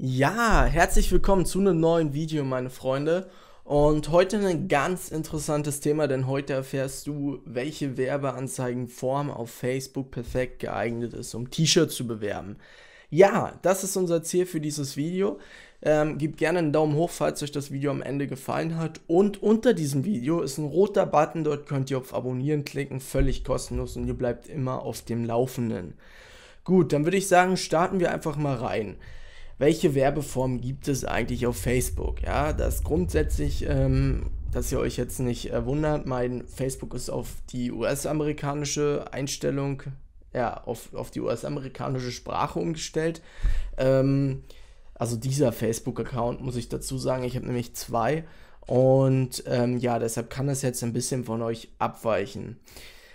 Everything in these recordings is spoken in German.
Ja, herzlich willkommen zu einem neuen Video, meine Freunde. Und heute ein ganz interessantes Thema, denn heute erfährst du, welche Werbeanzeigenform auf Facebook perfekt geeignet ist, um T-Shirts zu bewerben. Ja, das ist unser Ziel für dieses Video. Ähm, gebt gerne einen Daumen hoch, falls euch das Video am Ende gefallen hat. Und unter diesem Video ist ein roter Button, dort könnt ihr auf Abonnieren klicken, völlig kostenlos und ihr bleibt immer auf dem Laufenden. Gut, dann würde ich sagen, starten wir einfach mal rein welche Werbeformen gibt es eigentlich auf Facebook? Ja, das grundsätzlich, ähm, dass ihr euch jetzt nicht äh, wundert, mein Facebook ist auf die US-amerikanische Einstellung, ja, auf, auf die US-amerikanische Sprache umgestellt. Ähm, also dieser Facebook-Account, muss ich dazu sagen, ich habe nämlich zwei. Und ähm, ja, deshalb kann das jetzt ein bisschen von euch abweichen.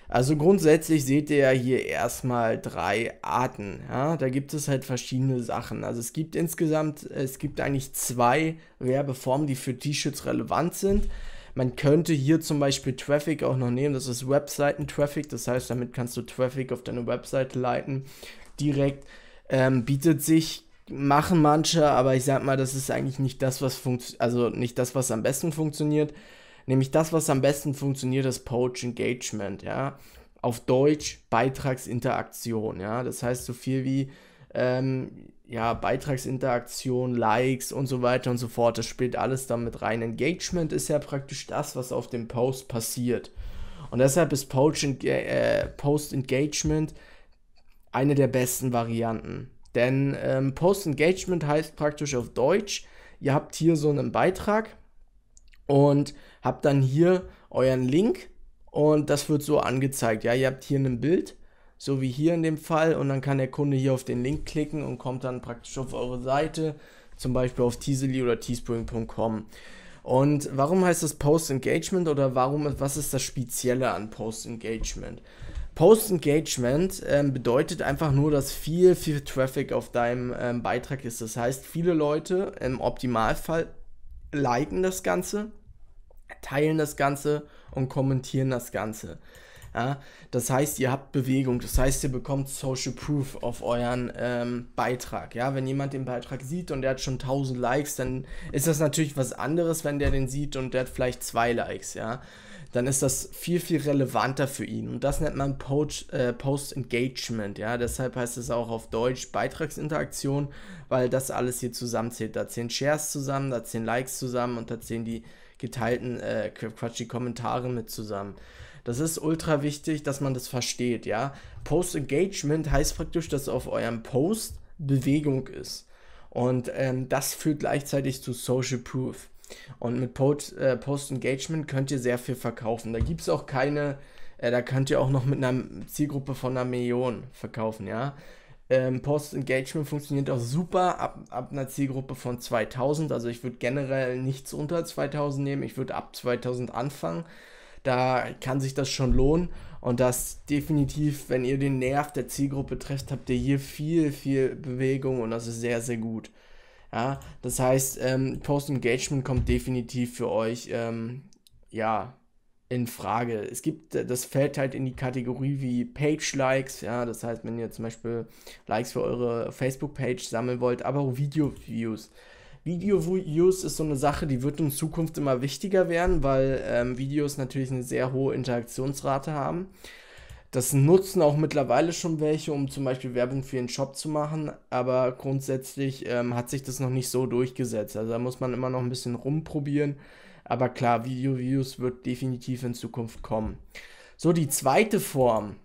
Also grundsätzlich seht ihr ja hier erstmal drei Arten. Ja? Da gibt es halt verschiedene Sachen. Also es gibt insgesamt, es gibt eigentlich zwei Werbeformen, die für T-Shirts relevant sind. Man könnte hier zum Beispiel Traffic auch noch nehmen. Das ist Webseiten-Traffic. Das heißt, damit kannst du Traffic auf deine Webseite leiten. Direkt ähm, bietet sich machen manche, aber ich sag mal, das ist eigentlich nicht das, was funktioniert, also nicht das, was am besten funktioniert nämlich das, was am besten funktioniert, ist Poach Engagement, ja. Auf Deutsch Beitragsinteraktion, ja. Das heißt so viel wie, ähm, ja, Beitragsinteraktion, Likes und so weiter und so fort. Das spielt alles damit rein. Engagement ist ja praktisch das, was auf dem Post passiert. Und deshalb ist Poach äh, äh, Post Engagement eine der besten Varianten. Denn ähm, Post Engagement heißt praktisch auf Deutsch, ihr habt hier so einen Beitrag und habt dann hier euren Link und das wird so angezeigt. Ja, ihr habt hier ein Bild, so wie hier in dem Fall und dann kann der Kunde hier auf den Link klicken und kommt dann praktisch auf eure Seite, zum Beispiel auf Teasely oder teespring.com. Und warum heißt das Post Engagement oder warum, was ist das Spezielle an Post Engagement? Post Engagement ähm, bedeutet einfach nur, dass viel, viel Traffic auf deinem ähm, Beitrag ist. Das heißt, viele Leute im Optimalfall liken das Ganze, teilen das Ganze und kommentieren das Ganze. Ja, das heißt, ihr habt Bewegung, das heißt, ihr bekommt Social Proof auf euren ähm, Beitrag. Ja, wenn jemand den Beitrag sieht und der hat schon 1000 Likes, dann ist das natürlich was anderes, wenn der den sieht und der hat vielleicht zwei Likes. Ja, dann ist das viel, viel relevanter für ihn. Und das nennt man äh, Post-Engagement. Ja? Deshalb heißt es auch auf Deutsch Beitragsinteraktion, weil das alles hier zusammenzählt. Da zählen Shares zusammen, da zählen Likes zusammen und da zählen die geteilten, äh, Quatsch, die Kommentare mit zusammen. Das ist ultra wichtig, dass man das versteht, ja. Post-Engagement heißt praktisch, dass auf eurem Post Bewegung ist. Und ähm, das führt gleichzeitig zu Social Proof. Und mit Post, äh, Engagement könnt ihr sehr viel verkaufen. Da gibt es auch keine, äh, da könnt ihr auch noch mit einer Zielgruppe von einer Million verkaufen, ja. Ähm, Post Engagement funktioniert auch super ab, ab einer Zielgruppe von 2000. Also ich würde generell nichts unter 2000 nehmen. Ich würde ab 2000 anfangen. Da kann sich das schon lohnen. Und das definitiv, wenn ihr den Nerv der Zielgruppe trefft, habt ihr hier viel, viel Bewegung und das ist sehr, sehr gut. Ja, das heißt, ähm, Post-Engagement kommt definitiv für euch, ähm, ja, in Frage. Es gibt, äh, das fällt halt in die Kategorie wie Page-Likes, ja, das heißt, wenn ihr zum Beispiel Likes für eure Facebook-Page sammeln wollt, aber auch Video-Views. Video-Views ist so eine Sache, die wird in Zukunft immer wichtiger werden, weil ähm, Videos natürlich eine sehr hohe Interaktionsrate haben. Das nutzen auch mittlerweile schon welche, um zum Beispiel Werbung für ihren Shop zu machen, aber grundsätzlich ähm, hat sich das noch nicht so durchgesetzt. Also da muss man immer noch ein bisschen rumprobieren. Aber klar, Video-Views wird definitiv in Zukunft kommen. So, die zweite Form,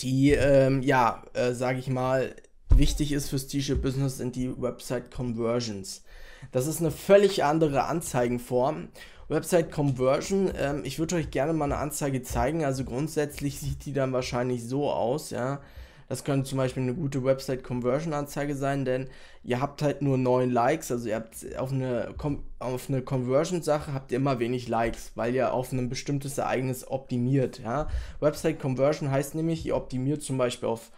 die, ähm, ja, äh, sage ich mal, wichtig ist fürs T-Shirt-Business, sind die Website-Conversions. Das ist eine völlig andere Anzeigenform Website Conversion, ähm, ich würde euch gerne mal eine Anzeige zeigen. Also grundsätzlich sieht die dann wahrscheinlich so aus, ja. Das könnte zum Beispiel eine gute Website-Conversion-Anzeige sein, denn ihr habt halt nur neun Likes, also ihr habt auf eine, auf eine Conversion-Sache habt ihr immer wenig Likes, weil ihr auf ein bestimmtes Ereignis optimiert. Ja? Website-Conversion heißt nämlich, ihr optimiert zum Beispiel auf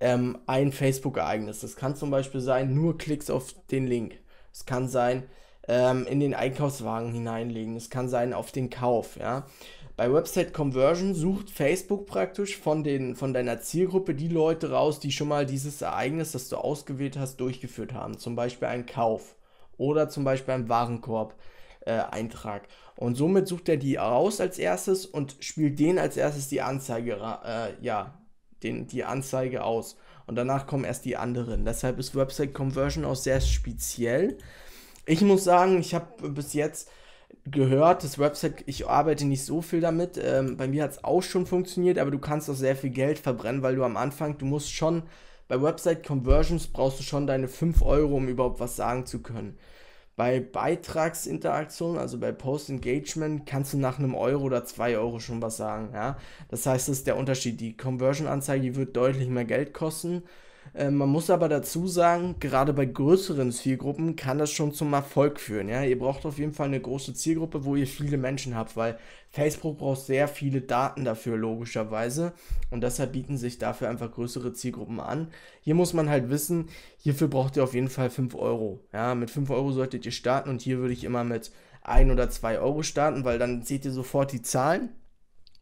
ähm, ein Facebook-Ereignis. Das kann zum Beispiel sein, nur Klicks auf den Link. Es kann sein, ähm, in den Einkaufswagen hineinlegen. Es kann sein auf den Kauf, ja. Bei Website Conversion sucht Facebook praktisch von, den, von deiner Zielgruppe die Leute raus, die schon mal dieses Ereignis, das du ausgewählt hast, durchgeführt haben. Zum Beispiel einen Kauf oder zum Beispiel einen Warenkorb-Eintrag. Äh, und somit sucht er die raus als erstes und spielt den als erstes die Anzeige, äh, ja, den, die Anzeige aus. Und danach kommen erst die anderen. Deshalb ist Website Conversion auch sehr speziell. Ich muss sagen, ich habe bis jetzt gehört, das Website, ich arbeite nicht so viel damit. Ähm, bei mir hat es auch schon funktioniert, aber du kannst auch sehr viel Geld verbrennen, weil du am Anfang, du musst schon, bei Website-Conversions brauchst du schon deine 5 Euro, um überhaupt was sagen zu können. Bei Beitragsinteraktion, also bei Post-Engagement, kannst du nach einem Euro oder zwei Euro schon was sagen. Ja? Das heißt, das ist der Unterschied. Die Conversion-Anzeige wird deutlich mehr Geld kosten äh, man muss aber dazu sagen, gerade bei größeren Zielgruppen kann das schon zum Erfolg führen. Ja? Ihr braucht auf jeden Fall eine große Zielgruppe, wo ihr viele Menschen habt, weil Facebook braucht sehr viele Daten dafür, logischerweise. Und deshalb bieten sich dafür einfach größere Zielgruppen an. Hier muss man halt wissen, hierfür braucht ihr auf jeden Fall 5 Euro. Ja? Mit 5 Euro solltet ihr starten und hier würde ich immer mit 1 oder 2 Euro starten, weil dann seht ihr sofort die Zahlen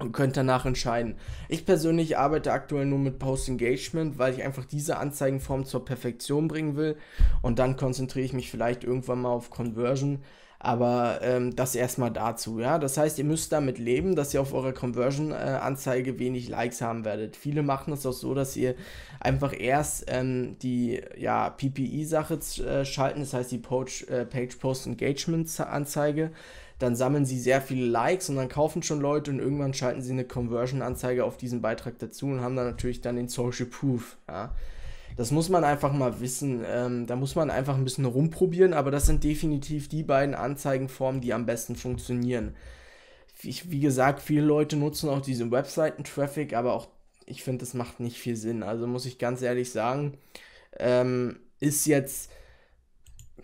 und könnt danach entscheiden. Ich persönlich arbeite aktuell nur mit Post Engagement, weil ich einfach diese Anzeigenform zur Perfektion bringen will und dann konzentriere ich mich vielleicht irgendwann mal auf Conversion. Aber ähm, das erstmal dazu, ja. Das heißt, ihr müsst damit leben, dass ihr auf eurer Conversion-Anzeige äh, wenig Likes haben werdet. Viele machen es auch so, dass ihr einfach erst ähm, die ja, PPE-Sache äh, schalten, das heißt die Page, äh, Page Post Engagement-Anzeige. Dann sammeln sie sehr viele Likes und dann kaufen schon Leute und irgendwann schalten sie eine Conversion-Anzeige auf diesen Beitrag dazu und haben dann natürlich dann den Social Proof, ja. Das muss man einfach mal wissen. Ähm, da muss man einfach ein bisschen rumprobieren, aber das sind definitiv die beiden Anzeigenformen, die am besten funktionieren. Ich, wie gesagt, viele Leute nutzen auch diesen Webseiten-Traffic, aber auch ich finde, das macht nicht viel Sinn. Also muss ich ganz ehrlich sagen, ähm, ist jetzt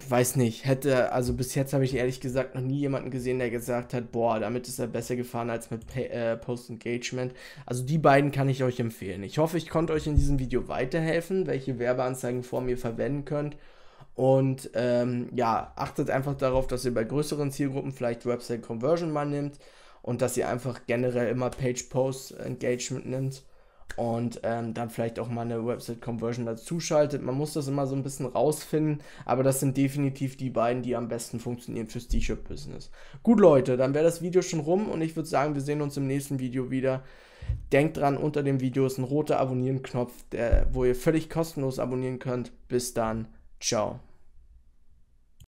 weiß nicht, hätte, also bis jetzt habe ich ehrlich gesagt noch nie jemanden gesehen, der gesagt hat, boah, damit ist er besser gefahren als mit äh, Post Engagement. Also die beiden kann ich euch empfehlen. Ich hoffe, ich konnte euch in diesem Video weiterhelfen, welche Werbeanzeigen vor mir verwenden könnt. Und ähm, ja, achtet einfach darauf, dass ihr bei größeren Zielgruppen vielleicht Website Conversion mal nimmt und dass ihr einfach generell immer Page Post Engagement nimmt und ähm, dann vielleicht auch mal eine Website-Conversion dazu schaltet. Man muss das immer so ein bisschen rausfinden, aber das sind definitiv die beiden, die am besten funktionieren fürs T-Shirt-Business. Gut, Leute, dann wäre das Video schon rum und ich würde sagen, wir sehen uns im nächsten Video wieder. Denkt dran, unter dem Video ist ein roter Abonnieren-Knopf, wo ihr völlig kostenlos abonnieren könnt. Bis dann, ciao.